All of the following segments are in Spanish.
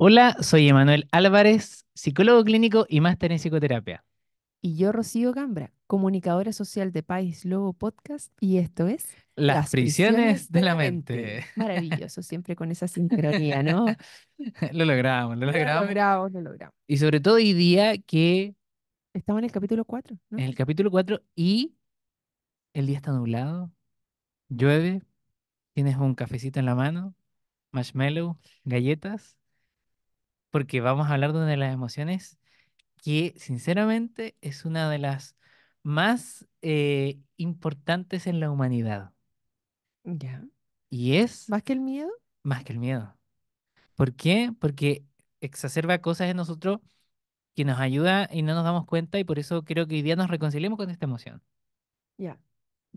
Hola, soy Emanuel Álvarez, psicólogo clínico y máster en psicoterapia. Y yo, Rocío Gambra, comunicadora social de País Lobo Podcast, y esto es Las, prisiones, de la mente. Maravilloso, siempre con esa sincronía, ¿no? lo logramos, lo logramos. Lo logramos, lo logramos. Y sobre todo hoy día que... Estamos en el capítulo 4, ¿no? En el capítulo 4 y el día está nublado, llueve, tienes un cafecito en la mano, marshmallow, galletas porque vamos a hablar de una de las emociones que sinceramente es una de las más eh, importantes en la humanidad. Ya. Y es... ¿Más que el miedo? Más que el miedo. ¿Por qué? Porque exacerba cosas en nosotros que nos ayuda y no nos damos cuenta y por eso creo que hoy día nos reconciliemos con esta emoción. Ya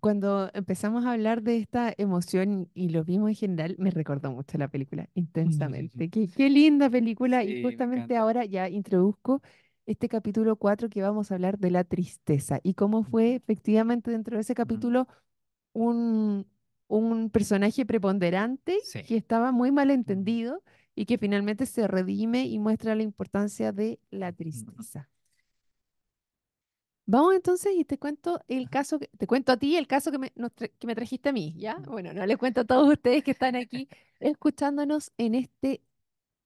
cuando empezamos a hablar de esta emoción y lo vimos en general, me recordó mucho la película, intensamente. qué, linda película. y justamente ahora ya introduzco este capítulo 4 que vamos a hablar de la tristeza y cómo fue efectivamente dentro de ese capítulo un, personaje preponderante que estaba muy mal entendido y que finalmente se redime y muestra la importancia de la tristeza. Vamos entonces y te cuento el caso, que, te cuento a ti el caso que me, trajiste a mí, ¿ya? Bueno, no les cuento a todos ustedes que están aquí escuchándonos en este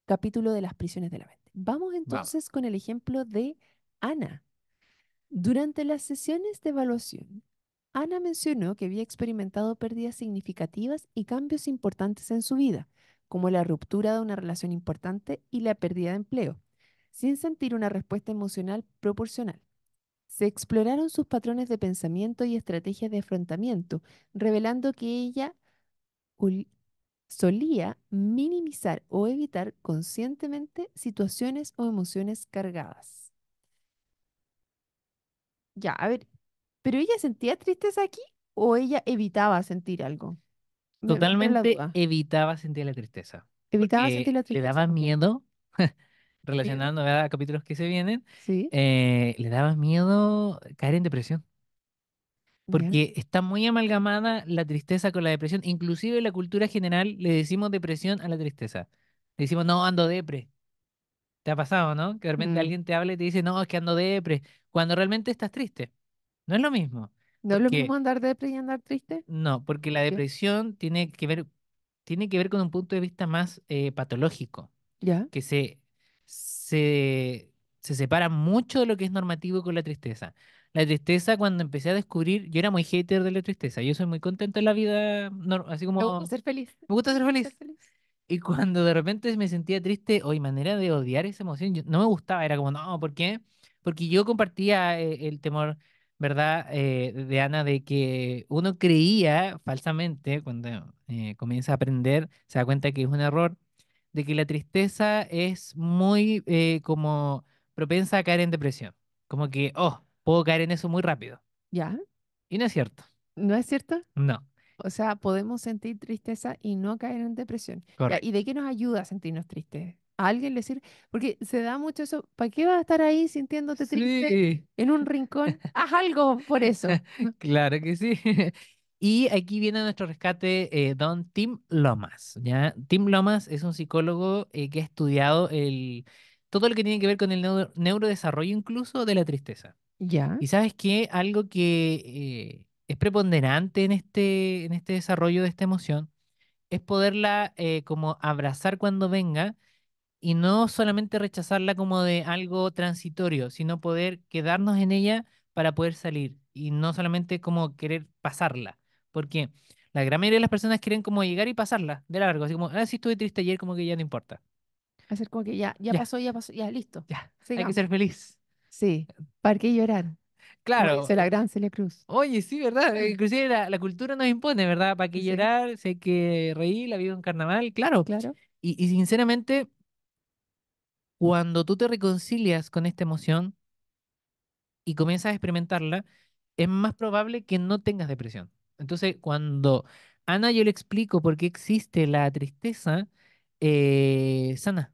capítulo de las prisiones de la mente. Vamos entonces con el ejemplo de Ana. Durante las sesiones de evaluación, Ana mencionó que había experimentado pérdidas significativas y cambios importantes en su vida, como la ruptura de una relación importante y la pérdida de empleo, sin sentir una respuesta emocional proporcional. Se exploraron sus patrones de pensamiento y estrategias de afrontamiento, revelando que ella solía minimizar o evitar conscientemente situaciones o emociones cargadas. Ya, a ver, ¿pero ella sentía tristeza aquí o ella evitaba sentir algo? Totalmente evitaba sentir la tristeza. Evitaba sentir la tristeza. Le daba miedo relacionando a capítulos que se vienen, eh, le daba miedo caer en depresión. Porque está muy amalgamada la tristeza con la depresión. Inclusive en la cultura general le decimos depresión a la tristeza. Le decimos, no, ando depre. ¿Te ha pasado, no? Que de repente mm. alguien te hable y te dice, no, es que ando depre. Cuando realmente estás triste. No es lo mismo. ¿No es lo mismo andar depre y andar triste? No, porque la depresión tiene que ver, tiene que ver con un punto de vista más eh, patológico. ¿Ya? Que se se, separa mucho de lo que es normativo con la tristeza. La tristeza, cuando empecé a descubrir, yo era muy hater de la tristeza. Yo soy muy contento en la vida, así como. Me ser feliz. Me gusta ser feliz. Y cuando de repente me sentía triste, o hay manera de odiar esa emoción, no me gustaba, era como, no, ¿por qué? Porque yo compartía eh, el temor, ¿verdad?, eh, de Ana, de que uno creía falsamente, cuando eh, comienza a aprender, se da cuenta que es un error, de que la tristeza es muy eh, como propensa a caer en depresión. Como que, oh, puedo caer en eso muy rápido. Ya. Y no es cierto. ¿No es cierto? No. O sea, podemos sentir tristeza y no caer en depresión. ¿Y de qué nos ayuda a sentirnos tristes? A alguien decir? porque se da mucho eso, ¿para qué vas a estar ahí sintiéndote triste en un rincón? Haz algo por eso. claro que sí. Y aquí viene nuestro rescate eh, don Tim Lomas. ¿ya? Tim Lomas es un psicólogo eh, que ha estudiado el, todo lo que tiene que ver con el neurodesarrollo incluso de la tristeza. ¿Ya? Y sabes que algo que eh, es preponderante en este, en este desarrollo de esta emoción es poderla como abrazar cuando venga y no solamente rechazarla como de algo transitorio, sino poder quedarnos en ella para poder salir y no solamente como querer pasarla, porque la gran mayoría de las personas quieren como llegar y pasarla de largo. Así como, ah, sí estuve triste ayer, como que ya no importa. Hacer como que ya, ya, pasó, ya pasó, ya listo. Ya, hay que ser feliz. Sí, ¿para qué llorar? Claro. se la gran se le Cruz. Oye, sí, ¿verdad? Inclusive la, cultura nos impone, ¿verdad? ¿Para qué llorar? Sé que reír, la vida en carnaval, claro. Claro. y sinceramente, cuando tú te reconcilias con esta emoción y comienzas a experimentarla, es más probable que no tengas depresión. Entonces, cuando Ana yo le explico por qué existe la tristeza, eh, sana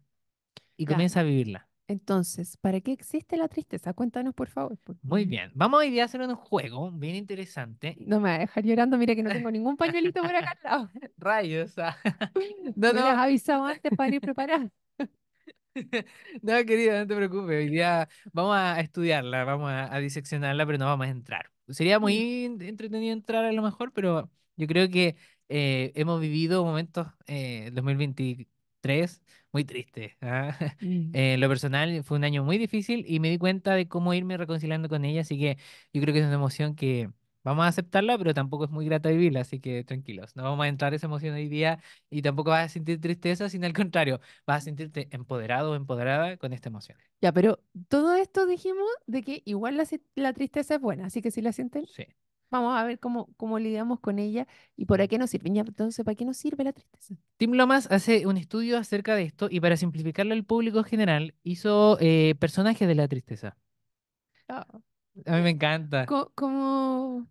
y comienza a vivirla. Entonces, ¿para qué existe la tristeza? Cuéntanos, por favor. Muy bien. Vamos hoy día a hacer un juego bien interesante. No me va a dejar llorando. Mira que no tengo ningún pañuelito por acá al lado. Rayos. Ah. No, no. has avisado antes para ir preparada. No, querida, no te preocupes. Hoy día vamos a estudiarla, vamos a diseccionarla, pero no vamos a entrar. Sería mm. muy entretenido entrar a lo mejor, pero yo creo que eh, hemos vivido momentos, eh, 2023, muy tristes. ¿ah? Mm. Eh, lo personal fue un año muy difícil y me di cuenta de cómo irme reconciliando con ella, así que yo creo que es una emoción que Vamos a aceptarla, pero tampoco es muy grata vivirla, así que tranquilos. No vamos a entrar esa emoción hoy día y tampoco vas a sentir tristeza, sino al contrario, vas a sentirte empoderado o empoderada con esta emoción. Ya, pero todo esto dijimos de que igual la, tristeza es buena, así que si la sienten, vamos a ver cómo, cómo lidiamos con ella y por qué nos sirve. entonces, ¿para qué nos sirve la tristeza? Tim Lomas hace un estudio acerca de esto y para simplificarlo al público general, hizo eh, personajes de la tristeza. Oh. A mí me encanta. como,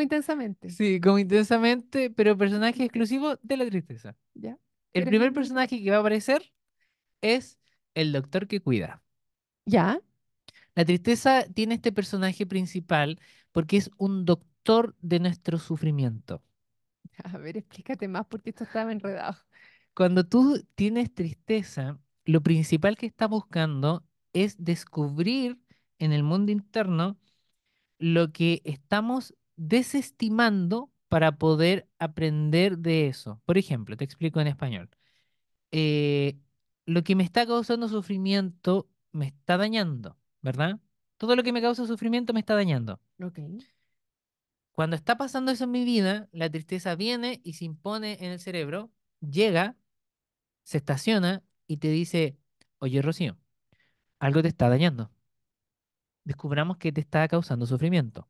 intensamente. Sí, como intensamente, pero personaje exclusivo de la tristeza. Ya. El primer personaje que va a aparecer es el doctor que cuida. Ya. La tristeza tiene este personaje principal porque es un doctor de nuestro sufrimiento. A ver, explícate más porque esto estaba enredado. Cuando tú tienes tristeza, lo principal que está buscando es descubrir en el mundo interno lo que estamos desestimando para poder aprender de eso. Por ejemplo, te explico en español. Eh, lo que me está causando sufrimiento me está dañando, ¿verdad? Todo lo que me causa sufrimiento me está dañando. Cuando está pasando eso en mi vida, la tristeza viene y se impone en el cerebro, llega, se estaciona y te dice, oye Rocío, algo te está dañando descubramos que te está causando sufrimiento.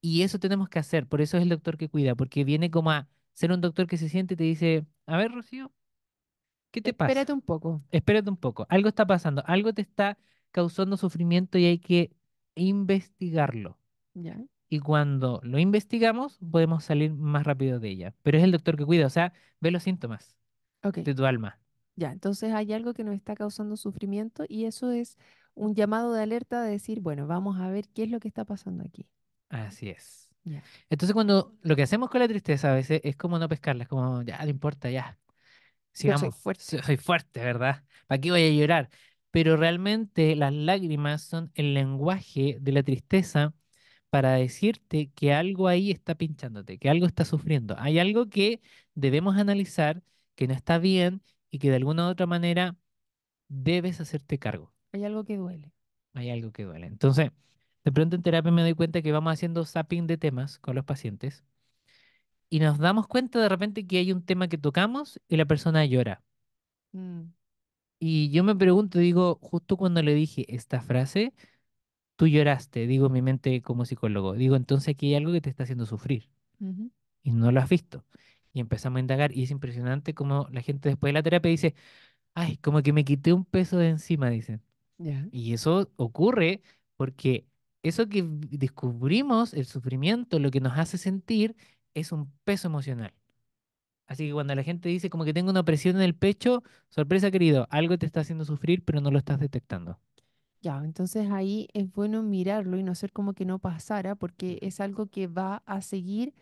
Y eso tenemos que hacer, por eso es el doctor que cuida, porque viene como a ser un doctor que se siente y te dice, a ver, Rocío, ¿qué te pasa? Espérate un poco. Espérate un poco, algo está pasando, algo te está causando sufrimiento y hay que investigarlo. ¿Ya? Y cuando lo investigamos, podemos salir más rápido de ella. Pero es el doctor que cuida, o sea, ve los síntomas okay. de tu alma. Ya, entonces hay algo que nos está causando sufrimiento y eso es un llamado de alerta de decir, bueno, vamos a ver qué es lo que está pasando aquí. Así es. Entonces cuando lo que hacemos con la tristeza a veces es como no pescarla, es como, ya, no importa, ya. Sigamos. soy fuerte. Soy fuerte, ¿verdad? ¿Para qué voy a llorar? Pero realmente las lágrimas son el lenguaje de la tristeza para decirte que algo ahí está pinchándote, que algo está sufriendo. Hay algo que debemos analizar, que no está bien y que de alguna u otra manera debes hacerte cargo. Hay algo que duele. Hay algo que duele. Entonces, de pronto en terapia me doy cuenta que vamos haciendo zapping de temas con los pacientes y nos damos cuenta de repente que hay un tema que tocamos y la persona llora. Mm. Y yo me pregunto, digo, justo cuando le dije esta frase, tú lloraste, digo en mi mente como psicólogo, digo, entonces aquí hay algo que te está haciendo sufrir y no lo has visto. Y empezamos a indagar y es impresionante como la gente después de la terapia dice, ay, como que me quité un peso de encima, dicen. Y eso ocurre porque eso que descubrimos, el sufrimiento, lo que nos hace sentir, es un peso emocional. Así que cuando la gente dice como que tengo una presión en el pecho, sorpresa querido, algo te está haciendo sufrir pero no lo estás detectando. Ya, entonces ahí es bueno mirarlo y no hacer como que no pasara porque es algo que va a seguir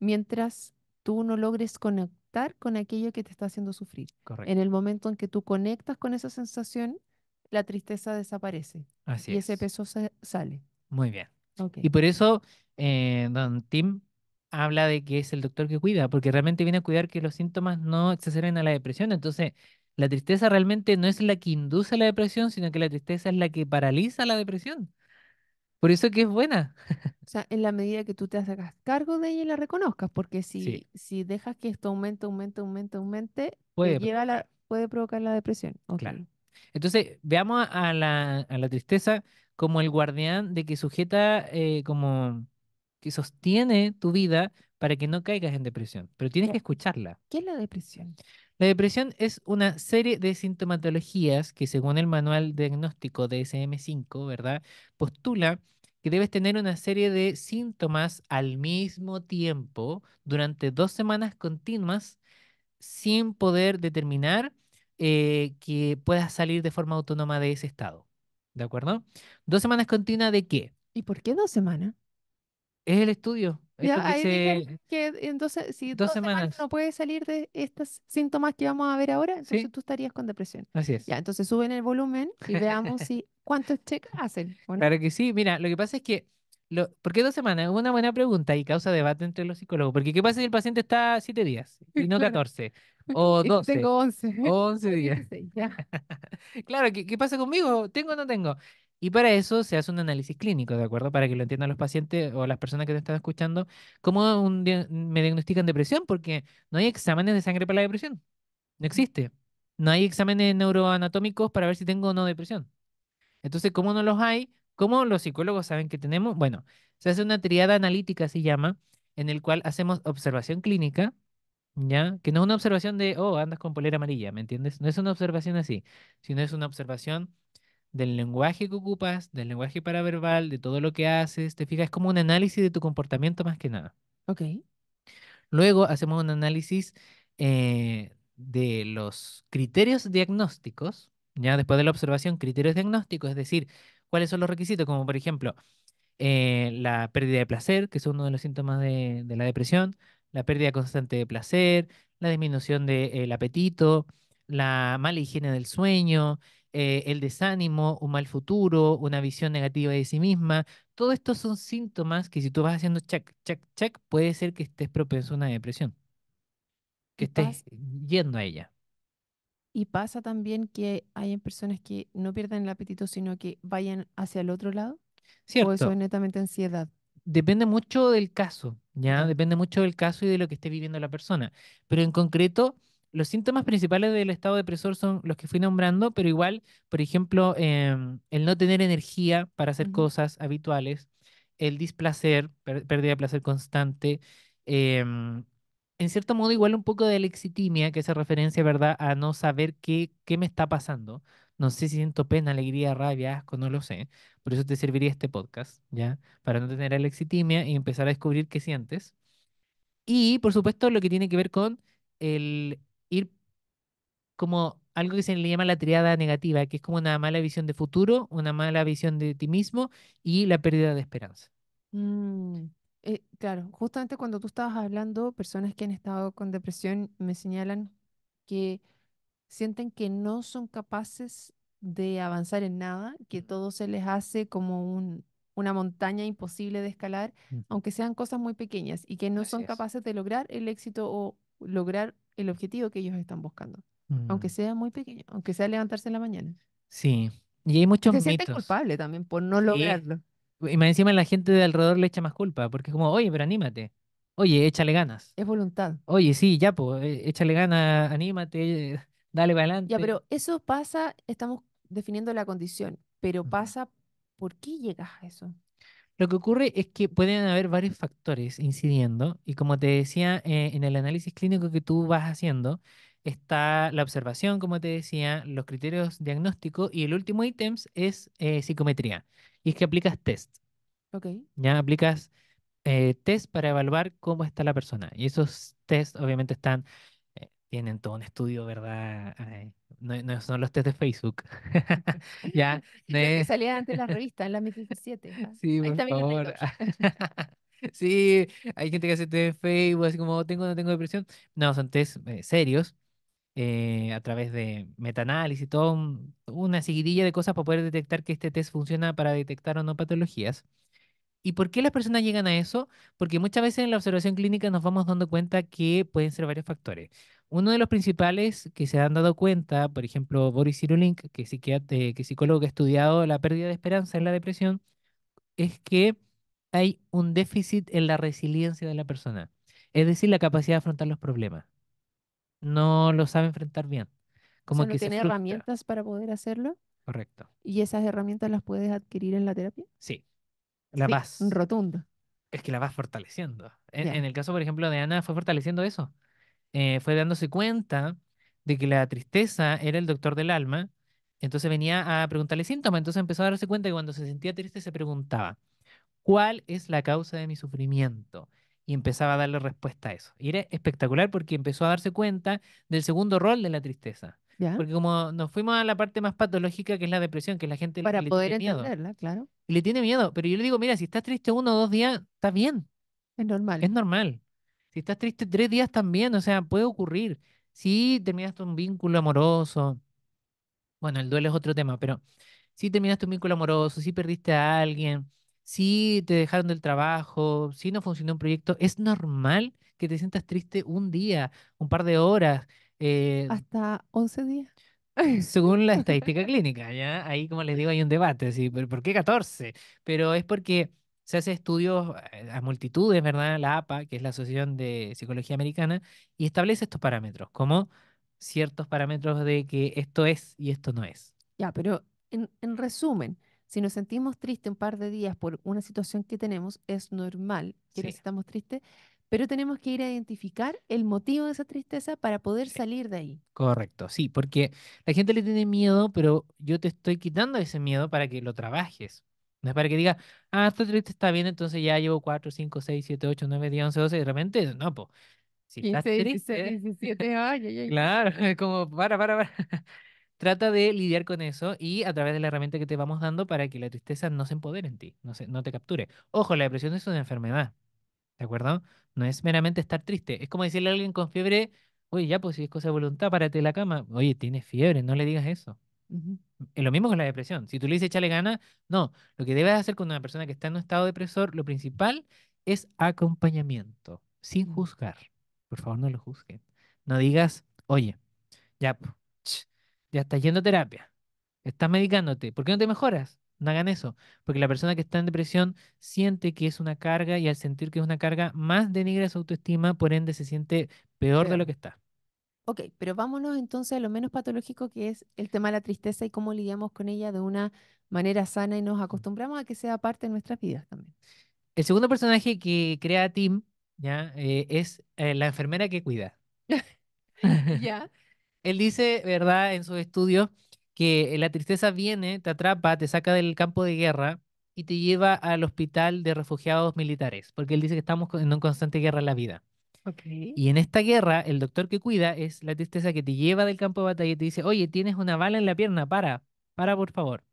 mientras tú no logres conectar con aquello que te está haciendo sufrir. En el momento en que tú conectas con esa sensación, la tristeza desaparece. y ese peso se sale. Muy bien. Y por eso eh, don Tim habla de que es el doctor que cuida, porque realmente viene a cuidar que los síntomas no exacerben a la depresión. Entonces, la tristeza realmente no es la que induce la depresión, sino que la tristeza es la que paraliza la depresión. Por eso que es buena. O sea, en la medida que tú te hagas cargo de ella y la reconozcas, porque si, si dejas que esto aumente, aumente, aumente, aumente, puede, puede provocar la depresión. Okay. Claro. Entonces, veamos a la, a la tristeza como el guardián de que sujeta, eh, como que sostiene tu vida para que no caigas en depresión, pero tienes que escucharla. ¿Qué es la depresión? La depresión es una serie de sintomatologías que según el manual diagnóstico de SM5, ¿verdad? Postula que debes tener una serie de síntomas al mismo tiempo durante dos semanas continuas sin poder determinar eh, que puedas salir de forma autónoma de ese estado. ¿De acuerdo? Dos semanas continuas de qué? ¿Y por qué dos semanas? Es el estudio. que entonces, si dos, semanas. no puedes salir de estos síntomas que vamos a ver ahora, entonces tú estarías con depresión. Así es. entonces suben el volumen y veamos si cuántos cheques hacen. Claro que sí. Mira, lo que pasa es que ¿Por qué dos semanas? Es una buena pregunta y causa debate entre los psicólogos. Porque ¿qué pasa si el paciente está siete días y no catorce. O doce. Tengo once días. claro, ¿qué, pasa conmigo? ¿Tengo o no tengo? Y para eso se hace un análisis clínico, ¿de acuerdo? Para que lo entiendan los pacientes o las personas que te están escuchando, cómo me diagnostican depresión, porque no hay exámenes de sangre para la depresión. No existe. No hay exámenes neuroanatómicos para ver si tengo o no depresión. Entonces, ¿cómo no los hay, ¿Cómo los psicólogos saben que tenemos? Bueno, se hace una triada analítica, se llama, en el cual hacemos observación clínica, ¿ya? Que no es una observación de, oh, andas con polera amarilla, ¿me entiendes? No es una observación así, sino es una observación del lenguaje que ocupas, del lenguaje paraverbal, de todo lo que haces, te fijas, es como un análisis de tu comportamiento más que nada. Ok. Luego hacemos un análisis eh, de los criterios diagnósticos, ya después de la observación, criterios diagnósticos, es decir, cuáles son los requisitos, como por ejemplo eh, la pérdida de placer, que es uno de los síntomas de, la depresión, la pérdida constante de placer, la disminución del apetito, la mala higiene del sueño, eh, el desánimo, un mal futuro, una visión negativa de sí misma. Todo estos son síntomas que si tú vas haciendo check, check, check, puede ser que estés propenso a una depresión, que estés yendo a ella. Y pasa también que hay personas que no pierden el apetito, sino que vayan hacia el otro lado. Cierto. O eso es netamente ansiedad. Depende mucho del caso, ¿ya? Depende mucho del caso y de lo que esté viviendo la persona. Pero en concreto, los síntomas principales del estado depresor son los que fui nombrando, pero igual, por ejemplo, em, el no tener energía para hacer cosas habituales, el displacer, pérdida de placer constante, em, en cierto modo, igual un poco de lexitimia, que hace referencia, ¿verdad?, a no saber qué, qué me está pasando. No sé si siento pena, alegría, rabia, asco, no lo sé. Por eso te serviría este podcast, ¿ya? Para no tener alexitimia y empezar a descubrir qué sientes. Y, por supuesto, lo que tiene que ver con el ir como algo que se le llama la triada negativa, que es como una mala visión de futuro, una mala visión de ti mismo y la pérdida de esperanza. Mm. Eh, claro, justamente cuando tú estabas hablando, personas que han estado con depresión me señalan que sienten que no son capaces de avanzar en nada, que todo se les hace como un, una montaña imposible de escalar, aunque sean cosas muy pequeñas, y que no son capaces de lograr el éxito o lograr el objetivo que ellos están buscando, aunque mm. sea muy pequeño, aunque sea levantarse en la mañana. Sí, y hay muchos que mitos. culpable también por no lograrlo. Y más encima la gente de alrededor le echa más culpa, porque es como, oye, pero anímate. Oye, échale ganas. Es voluntad. Oye, sí, ya, pues, échale ganas, anímate, dale para adelante. Ya, pero eso pasa, estamos definiendo la condición, pero pasa, ¿por qué llegas a eso? Lo que ocurre es que pueden haber varios factores incidiendo y como te decía eh, en el análisis clínico que tú vas haciendo, está la observación, como te decía, los criterios diagnósticos y el último ítem es eh, psicometría, y es que aplicas test. Ok. Ya aplicas eh, test para evaluar cómo está la persona. Y esos test obviamente están, eh, tienen todo un estudio, ¿verdad? no, no, son los test de Facebook. ya. De... Salía antes la revista, en la 2017. 7. Ah, sí, por favor. sí, hay gente que hace test de Facebook, así como tengo o no tengo depresión. No, son test eh, serios eh, a través de metaanálisis, y toda una seguidilla de cosas para poder detectar que este test funciona para detectar o no patologías. ¿Y por qué las personas llegan a eso? Porque muchas veces en la observación clínica nos vamos dando cuenta que pueden ser varios factores. Uno de los principales que se han dado cuenta, por ejemplo, Boris Sirulink, que, es eh, que psicólogo que ha estudiado la pérdida de esperanza en la depresión, es que hay un déficit en la resiliencia de la persona, es decir, la capacidad de afrontar los problemas no lo sabe enfrentar bien. Como que tiene herramientas para poder hacerlo. Correcto. ¿Y esas herramientas las puedes adquirir en la terapia? Sí. La vas. Rotundo. Es que la vas fortaleciendo. En, el caso, por ejemplo, de Ana, fue fortaleciendo eso. Eh, fue dándose cuenta de que la tristeza era el doctor del alma. Entonces venía a preguntarle síntomas. Entonces empezó a darse cuenta que cuando se sentía triste se preguntaba, ¿cuál es la causa de mi sufrimiento? y empezaba a darle respuesta a eso. Y era espectacular porque empezó a darse cuenta del segundo rol de la tristeza. Porque como nos fuimos a la parte más patológica que es la depresión, que la gente Para le poder tiene miedo. entenderla, claro. Y le tiene miedo, pero yo le digo, mira, si estás triste uno o dos días, está bien. Es normal. Es normal. Si estás triste tres días también, o sea, puede ocurrir. Si terminaste un vínculo amoroso, bueno, el duelo es otro tema, pero si terminaste un vínculo amoroso, si perdiste a alguien, si te dejaron del trabajo, si no funcionó un proyecto, es normal que te sientas triste un día, un par de horas. Eh, Hasta 11 días. Según la estadística clínica, ¿ya? Ahí, como les digo, hay un debate, ¿sí? ¿por qué 14? Pero es porque se hace estudios eh, a multitudes, ¿verdad? La APA, que es la Asociación de Psicología Americana, y establece estos parámetros, como ciertos parámetros de que esto es y esto no es. Ya, pero en resumen, si nos sentimos tristes un par de días por una situación que tenemos, es normal que sí. nos tristes, pero tenemos que ir a identificar el motivo de esa tristeza para poder salir de ahí. Correcto, sí, porque la gente le tiene miedo, pero yo te estoy quitando ese miedo para que lo trabajes. No es para que diga, ah, estoy triste, está bien, entonces ya llevo 4, 5, 6, 7, 8, 9, 10, 11, 12, y de repente, no, pues. Si 15, estás triste, 16, 17 años. claro, es como, para, para, para trata de lidiar con eso y a través de la herramienta que te vamos dando para que la tristeza no se empodere en ti, no, se, no te capture. Ojo, la depresión es una enfermedad, ¿de acuerdo? No es meramente estar triste. Es como decirle a alguien con fiebre, oye, ya, pues si es cosa de voluntad, párate de la cama. Oye, tienes fiebre, no le digas eso. Es lo mismo con la depresión. Si tú le dices echale gana, no. Lo que debes hacer con una persona que está en un estado depresor, lo principal es acompañamiento, sin juzgar. Por favor, no lo juzguen. No digas, oye, ya, pues, ya estás yendo a terapia, estás medicándote, ¿por qué no te mejoras? No hagan eso, porque la persona que está en depresión siente que es una carga y al sentir que es una carga más denigra su autoestima, por ende se siente peor de lo que está. Ok, pero vámonos entonces a lo menos patológico que es el tema de la tristeza y cómo lidiamos con ella de una manera sana y nos acostumbramos a que sea parte de nuestras vidas también. El segundo personaje que crea Tim ¿ya? Eh, es eh, la enfermera que cuida. ¿Ya? Él dice, ¿verdad?, en su estudio, que la tristeza viene, te atrapa, te saca del campo de guerra y te lleva al hospital de refugiados militares, porque él dice que estamos en una constante guerra en la vida. Y en esta guerra, el doctor que cuida es la tristeza que te lleva del campo de batalla y te dice, oye, tienes una bala en la pierna, para, para por favor.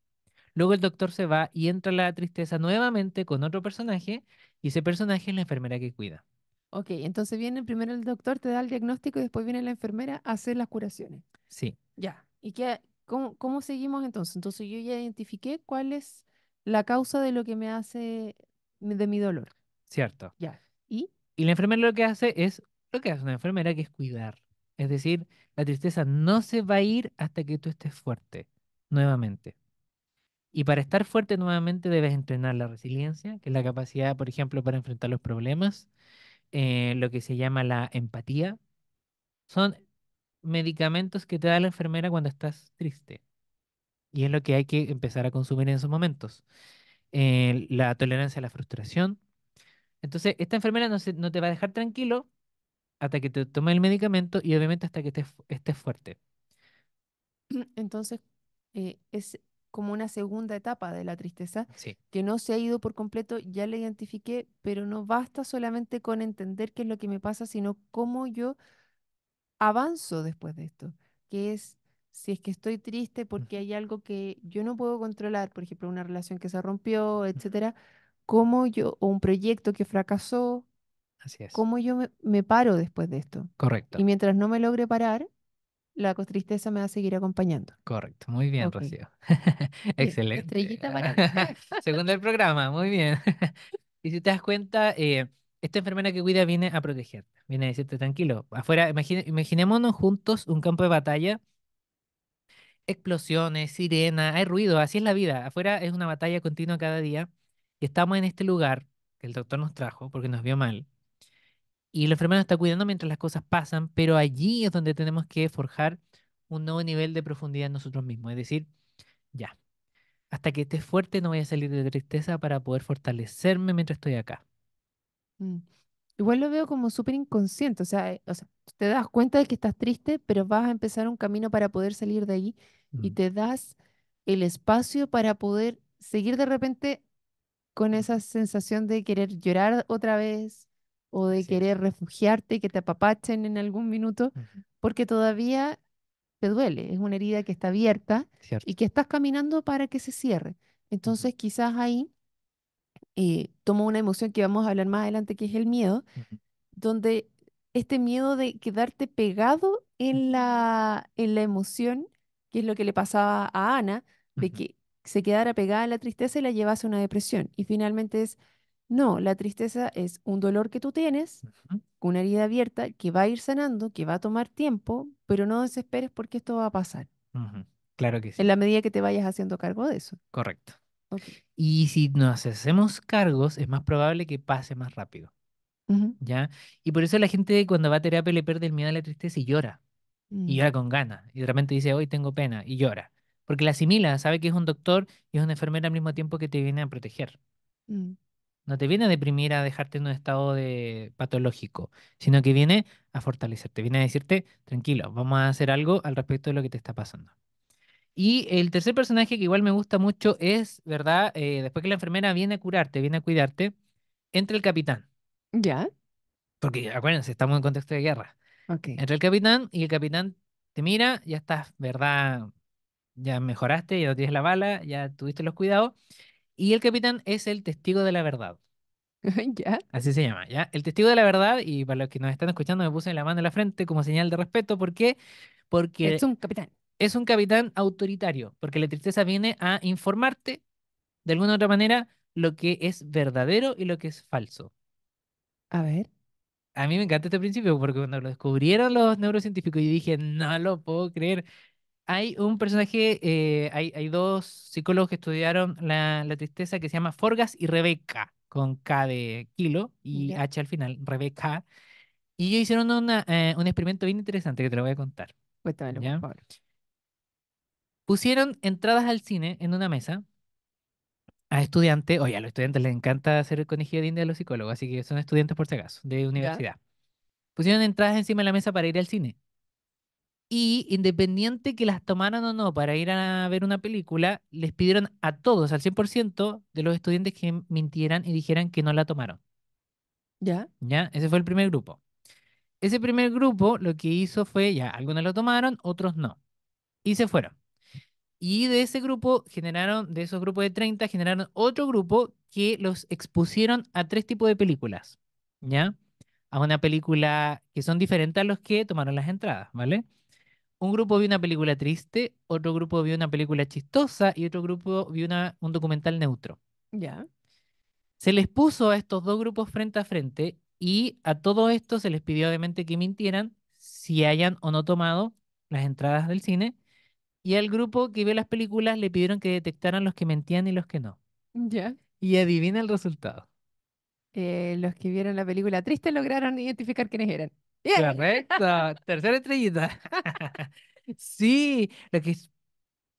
Luego el doctor se va y entra la tristeza nuevamente con otro personaje y ese personaje es la enfermera que cuida. Ok, entonces viene primero el doctor, te da el diagnóstico y después viene la enfermera a hacer las curaciones. Sí. Ya. ¿Y qué, cómo, seguimos entonces? Entonces yo ya identifiqué cuál es la causa de lo que me hace, de mi dolor. Cierto. Ya. ¿Y? Y la enfermera lo que hace es, lo que hace una enfermera que es cuidar. Es decir, la tristeza no se va a ir hasta que tú estés fuerte, nuevamente. Y para estar fuerte nuevamente debes entrenar la resiliencia, que es la capacidad, por ejemplo, para enfrentar los problemas, eh, lo que se llama la empatía. Son medicamentos que te da la enfermera cuando estás triste. Y es lo que hay que empezar a consumir en esos momentos. Eh, la tolerancia a la frustración. Entonces, esta enfermera no, se, no te va a dejar tranquilo hasta que te tome el medicamento y obviamente hasta que estés, estés fuerte. Entonces, eh, es como una segunda etapa de la tristeza, que no se ha ido por completo, ya la identifiqué, pero no basta solamente con entender qué es lo que me pasa, sino cómo yo avanzo después de esto, que es si es que estoy triste porque hay algo que yo no puedo controlar, por ejemplo, una relación que se rompió, etcétera, cómo yo, o un proyecto que fracasó, Así cómo yo me, me paro después de esto. Correcto. Y mientras no me logre parar, la tristeza me va a seguir acompañando. Correcto, muy bien, Rocío. Excelente. Segundo el programa, muy bien. y si te das cuenta, eh, esta enfermera que cuida viene a protegerte, viene a decirte tranquilo. Afuera, imaginémonos juntos un campo de batalla, explosiones, sirena, hay ruido, así es la vida. Afuera es una batalla continua cada día y estamos en este lugar que el doctor nos trajo porque nos vio mal y la enfermera está cuidando mientras las cosas pasan, pero allí es donde tenemos que forjar un nuevo nivel de profundidad en nosotros mismos. Es decir, ya, hasta que esté fuerte no voy a salir de tristeza para poder fortalecerme mientras estoy acá. Mm. Igual lo veo como súper inconsciente, eh, o sea, te das cuenta de que estás triste, pero vas a empezar un camino para poder salir de ahí y te das el espacio para poder seguir de repente con esa sensación de querer llorar otra vez, o de querer refugiarte, y que te apapachen en algún minuto, porque todavía te duele, es una herida que está abierta y que estás caminando para que se cierre. Entonces quizás ahí eh, tomo una emoción que vamos a hablar más adelante, que es el miedo, donde este miedo de quedarte pegado en la, en la emoción, que es lo que le pasaba a Ana, de que se quedara pegada a la tristeza y la llevase a una depresión. Y finalmente es no, la tristeza es un dolor que tú tienes, una herida abierta que va a ir sanando, que va a tomar tiempo, pero no desesperes porque esto va a pasar. Claro que sí. En la medida que te vayas haciendo cargo de eso. Correcto. Y si nos hacemos cargos, es más probable que pase más rápido. ¿Ya? Y por eso la gente cuando va a terapia le pierde el miedo a la tristeza y llora. Y mm. llora con ganas. Y de repente dice, hoy tengo pena. Y llora. Porque la asimila, sabe que es un doctor y es una enfermera al mismo tiempo que te viene a proteger. Mm. No te viene a deprimir, a dejarte en un estado de patológico, sino que viene a fortalecerte, viene a decirte, tranquilo, vamos a hacer algo al respecto de lo que te está pasando. Y el tercer personaje que igual me gusta mucho es, ¿verdad? Eh, después que la enfermera viene a curarte, viene a cuidarte, entre el capitán. ¿Ya? Porque acuérdense, estamos en contexto de guerra. Okay. Entre el capitán y el capitán te mira, ya estás, ¿verdad? Ya mejoraste, ya no tienes la bala, ya tuviste los cuidados. Y el capitán es el testigo de la verdad. ¿Ya? Así se llama, ¿ya? El testigo de la verdad, y para los que nos están escuchando, me puse la mano en la frente como señal de respeto. ¿Por qué? Porque. Es un capitán. Es un capitán autoritario, porque la tristeza viene a informarte, de alguna u otra manera, lo que es verdadero y lo que es falso. A ver. A mí me encanta este principio, porque cuando lo descubrieron los neurocientíficos, y dije, no lo puedo creer hay un personaje, eh, hay, dos psicólogos que estudiaron la, tristeza que se llama Forgas y Rebeca, con K de kilo y H al final, Rebeca. Y ellos hicieron eh, un experimento bien interesante que te lo voy a contar. Pusieron entradas al cine en una mesa a estudiantes, oye, a los estudiantes les encanta hacer el conejillo de India a los psicólogos, así que son estudiantes por si acaso, de universidad. Pusieron entradas encima de la mesa para ir al cine y independiente que las tomaran o no para ir a ver una película, les pidieron a todos, al 100% de los estudiantes que mintieran y dijeran que no la tomaron. ¿Ya? ¿Ya? Ese fue el primer grupo. Ese primer grupo lo que hizo fue, ya, algunos lo tomaron, otros no. Y se fueron. Y de ese grupo generaron, de esos grupos de 30, generaron otro grupo que los expusieron a tres tipos de películas. ¿Ya? A una película que son diferentes a los que tomaron las entradas, ¿vale? un grupo vio una película triste, otro grupo vio una película chistosa y otro grupo vio un documental neutro. Ya. Se les puso a estos dos grupos frente a frente y a todo esto se les pidió obviamente que mintieran si hayan o no tomado las entradas del cine y al grupo que vio las películas le pidieron que detectaran los que mentían y los que no. Ya. Y adivina el resultado. Eh, los que vieron la película triste lograron identificar quiénes eran la Correcto. Tercera estrellita. sí, que,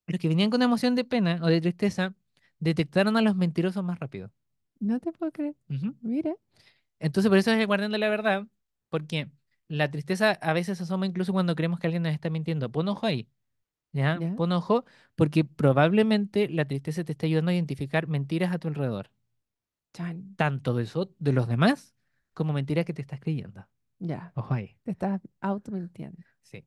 los que venían con emoción de pena o de tristeza detectaron a los mentirosos más rápido. No te puedo creer. Mira. Entonces, por eso es el guardián de la verdad, porque la tristeza a veces asoma incluso cuando creemos que alguien nos está mintiendo. Pon ojo ahí. ¿ya? Pon ojo, porque probablemente la tristeza te está ayudando a identificar mentiras a tu alrededor. Tanto de, eso de los demás como mentiras que te estás creyendo. Ya. Ojo ahí. Te estás auto mintiendo. Sí.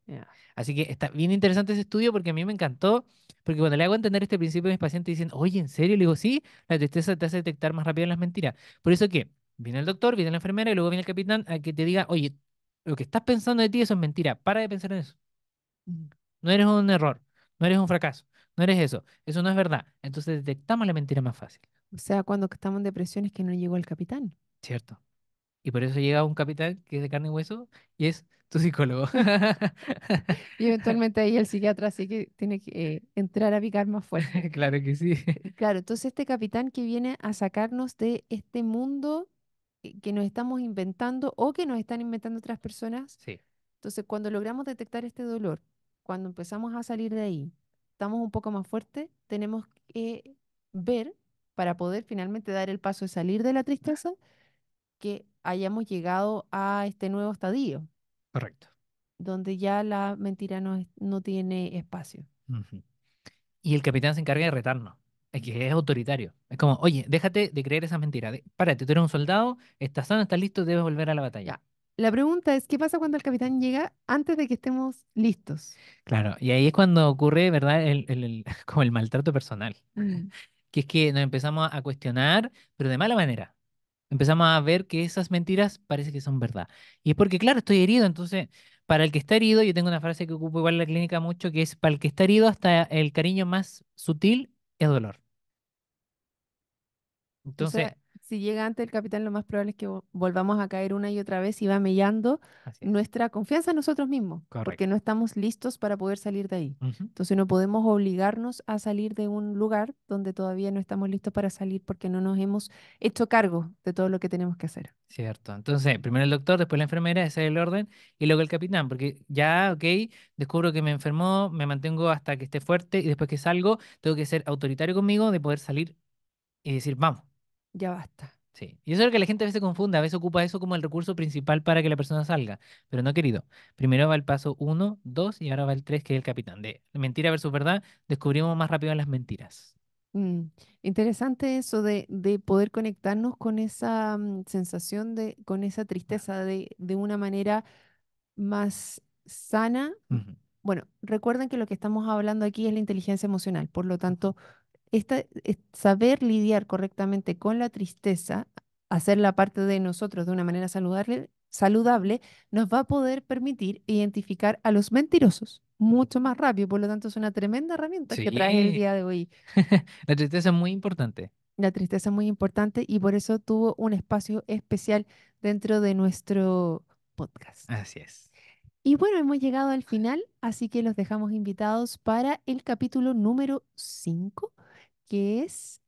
Así que está bien interesante ese estudio porque a mí me encantó, porque cuando le hago entender este principio a mis pacientes dicen, oye, ¿en serio? Le digo, sí, la tristeza te hace detectar más rápido las mentiras. Por eso que viene el doctor, viene la enfermera y luego viene el capitán a que te diga, oye, lo que estás pensando de ti eso es mentira, para de pensar en eso. Mm. No eres un error, no eres un fracaso, no eres eso, eso no es verdad. Entonces detectamos la mentira más fácil. O sea, cuando estamos en depresión es que no llegó el capitán. Cierto. Y por eso llega un capitán que es de carne y hueso y es tu psicólogo. y eventualmente ahí el psiquiatra sí que tiene que eh, entrar a picar más fuerte. claro que sí. Eh, claro, entonces este capitán que viene a sacarnos de este mundo eh, que nos estamos inventando o que nos están inventando otras personas. Sí. Entonces, cuando logramos detectar este dolor, cuando empezamos a salir de ahí, estamos un poco más fuertes, tenemos que ver para poder finalmente dar el paso de salir de la tristeza, que hayamos llegado a este nuevo estadio. Correcto. Donde ya la mentira no, tiene espacio. Y el capitán se encarga de retarnos. Es que es autoritario. Es como, oye, déjate de creer esas mentiras. Párate, tú eres un soldado, estás sano, estás listo, debes volver a la batalla. La pregunta es, ¿qué pasa cuando el capitán llega antes de que estemos listos? Claro, y ahí es cuando ocurre, ¿verdad? El, el, como el maltrato personal. Que es que nos empezamos a cuestionar, pero de mala manera empezamos a ver que esas mentiras parece que son verdad. Y es porque, claro, estoy herido, entonces, para el que está herido, yo tengo una frase que ocupo igual en la clínica mucho, que es, para el que está herido, hasta el cariño más sutil es dolor. Entonces, si llega antes el capitán, lo más probable es que volvamos a caer una y otra vez y va mellando nuestra confianza en nosotros mismos, porque no estamos listos para poder salir de ahí. Entonces no podemos obligarnos a salir de un lugar donde todavía no estamos listos para salir porque no nos hemos hecho cargo de todo lo que tenemos que hacer. Cierto. Entonces, primero el doctor, después la enfermera, ese es el orden, y luego el capitán, porque ya, ok, descubro que me enfermó, me mantengo hasta que esté fuerte y después que salgo, tengo que ser autoritario conmigo de poder salir y decir, vamos, ya basta. Sí. Y eso es lo que la gente a veces confunde, a veces ocupa eso como el recurso principal para que la persona salga. Pero no, querido. Primero va el paso 1, 2 y ahora va el 3, que es el capitán. De mentira versus verdad, descubrimos más rápido las mentiras. Mm, interesante eso de, poder conectarnos con esa mm, sensación de, con esa tristeza de, de una manera más sana. Bueno, recuerden que lo que estamos hablando aquí es la inteligencia emocional, por lo tanto, esta, saber lidiar correctamente con la tristeza, hacerla parte de nosotros de una manera saludable, nos va a poder permitir identificar a los mentirosos mucho más rápido. Por lo tanto, es una tremenda herramienta que trae el día de hoy. la tristeza es muy importante. La tristeza es muy importante y por eso tuvo un espacio especial dentro de nuestro podcast. Así es. Y bueno, hemos llegado al final, así que los dejamos invitados para el capítulo número 5, que es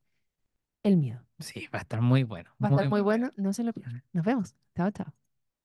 el miedo. Sí, va a estar muy bueno. Va a estar muy bueno. bueno. No se lo pierdan. Nos vemos. Chao, chao.